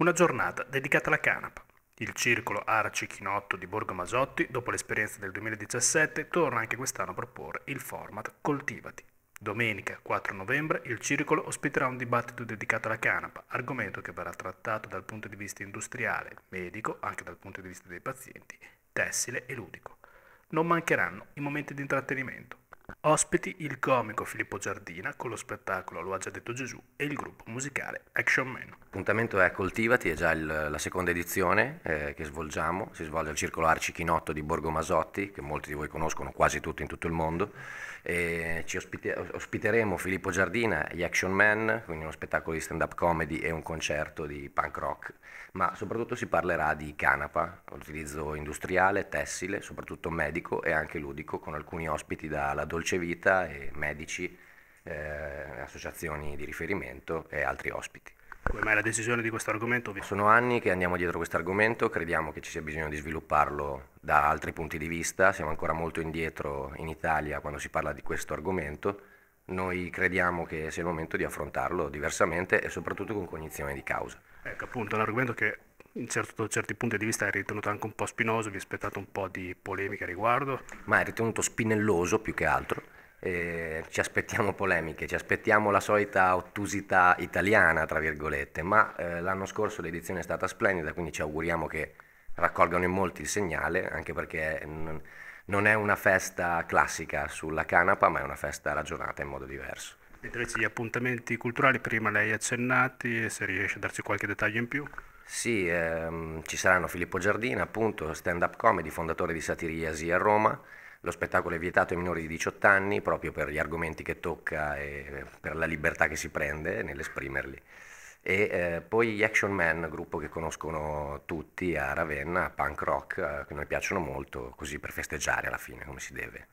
Una giornata dedicata alla canapa. Il circolo Arci Chinotto di Borgo Masotti, dopo l'esperienza del 2017, torna anche quest'anno a proporre il format Coltivati. Domenica 4 novembre il circolo ospiterà un dibattito dedicato alla canapa, argomento che verrà trattato dal punto di vista industriale, medico, anche dal punto di vista dei pazienti, tessile e ludico. Non mancheranno i momenti di intrattenimento. Ospiti il comico Filippo Giardina con lo spettacolo Lo ha già detto Gesù e il gruppo musicale Action Man. L'appuntamento è Coltivati, è già il, la seconda edizione eh, che svolgiamo, si svolge al Circolo Arci Chinotto di Borgo Masotti, che molti di voi conoscono quasi tutti in tutto il mondo, e ci ospite, ospiteremo Filippo Giardina, gli Action Man, quindi uno spettacolo di stand-up comedy e un concerto di punk rock, ma soprattutto si parlerà di canapa, utilizzo industriale, tessile, soprattutto medico e anche ludico, con alcuni ospiti dalla Dolce Vita e medici, eh, associazioni di riferimento e altri ospiti. Come mai la decisione di questo argomento? Sono anni che andiamo dietro questo argomento, crediamo che ci sia bisogno di svilupparlo da altri punti di vista, siamo ancora molto indietro in Italia quando si parla di questo argomento, noi crediamo che sia il momento di affrontarlo diversamente e soprattutto con cognizione di causa. Ecco appunto, è un argomento che in certo, certi punti di vista è ritenuto anche un po' spinoso, vi aspettate un po' di polemica a riguardo? Ma è ritenuto spinelloso più che altro eh, ci aspettiamo polemiche, ci aspettiamo la solita ottusità italiana, tra virgolette, ma eh, l'anno scorso l'edizione è stata splendida, quindi ci auguriamo che raccolgano in molti il segnale, anche perché n- non è una festa classica sulla canapa, ma è una festa ragionata in modo diverso. Vedrete gli appuntamenti culturali, prima lei accennati, se riesce a darci qualche dettaglio in più. Sì, ehm, ci saranno Filippo Giardina, appunto, stand-up comedy, fondatore di Satiriasi a Roma, lo spettacolo è vietato ai minori di 18 anni proprio per gli argomenti che tocca e eh, per la libertà che si prende nell'esprimerli. E eh, poi gli Action Man, gruppo che conoscono tutti a Ravenna, punk rock, eh, che noi piacciono molto, così per festeggiare alla fine, come si deve.